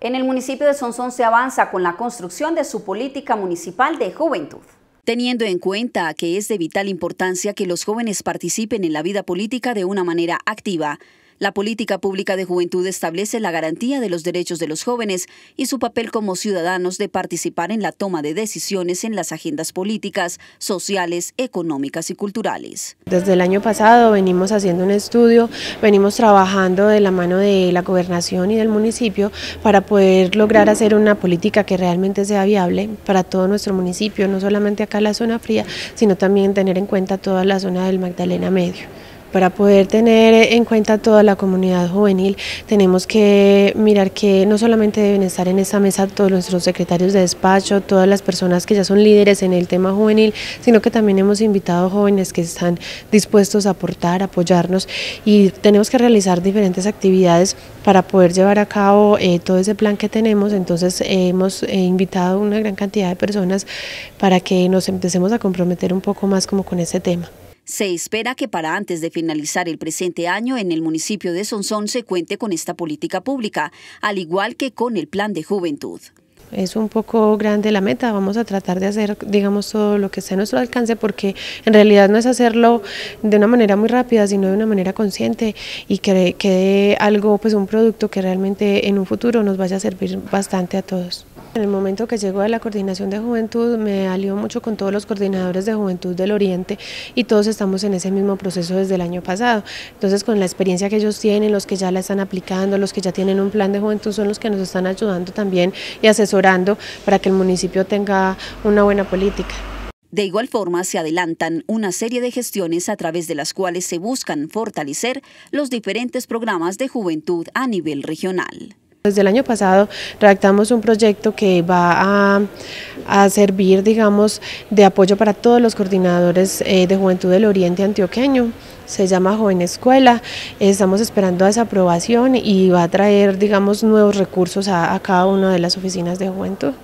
En el municipio de Sonsón se avanza con la construcción de su política municipal de juventud. Teniendo en cuenta que es de vital importancia que los jóvenes participen en la vida política de una manera activa, la política pública de juventud establece la garantía de los derechos de los jóvenes y su papel como ciudadanos de participar en la toma de decisiones en las agendas políticas, sociales, económicas y culturales. Desde el año pasado venimos haciendo un estudio, venimos trabajando de la mano de la gobernación y del municipio para poder lograr hacer una política que realmente sea viable para todo nuestro municipio, no solamente acá en la zona fría, sino también tener en cuenta toda la zona del Magdalena Medio. Para poder tener eh, en cuenta toda la comunidad juvenil, tenemos que mirar que no solamente deben estar en esa mesa todos nuestros secretarios de despacho, todas las personas que ya son líderes en el tema juvenil, sino que también hemos invitado jóvenes que están dispuestos a aportar, apoyarnos y tenemos que realizar diferentes actividades para poder llevar a cabo eh, todo ese plan que tenemos. Entonces eh, hemos invitado una gran cantidad de personas para que nos empecemos a comprometer un poco más como con ese tema. Se espera que para antes de finalizar el presente año en el municipio de Sonsón se cuente con esta política pública, al igual que con el plan de juventud. Es un poco grande la meta, vamos a tratar de hacer, digamos, todo lo que esté a nuestro alcance, porque en realidad no es hacerlo de una manera muy rápida, sino de una manera consciente y que quede algo, pues un producto que realmente en un futuro nos vaya a servir bastante a todos. En el momento que llego a la coordinación de juventud me alió mucho con todos los coordinadores de juventud del Oriente y todos estamos en ese mismo proceso desde el año pasado. Entonces con la experiencia que ellos tienen, los que ya la están aplicando, los que ya tienen un plan de juventud son los que nos están ayudando también y asesorando para que el municipio tenga una buena política. De igual forma, se adelantan una serie de gestiones a través de las cuales se buscan fortalecer los diferentes programas de juventud a nivel regional. Desde el año pasado redactamos un proyecto que va a, servir, digamos, de apoyo para todos los coordinadores eh, de Juventud del Oriente Antioqueño. Se llama Joven Escuela, estamos esperando esa aprobación y va a traer, digamos, nuevos recursos a cada una de las oficinas de juventud.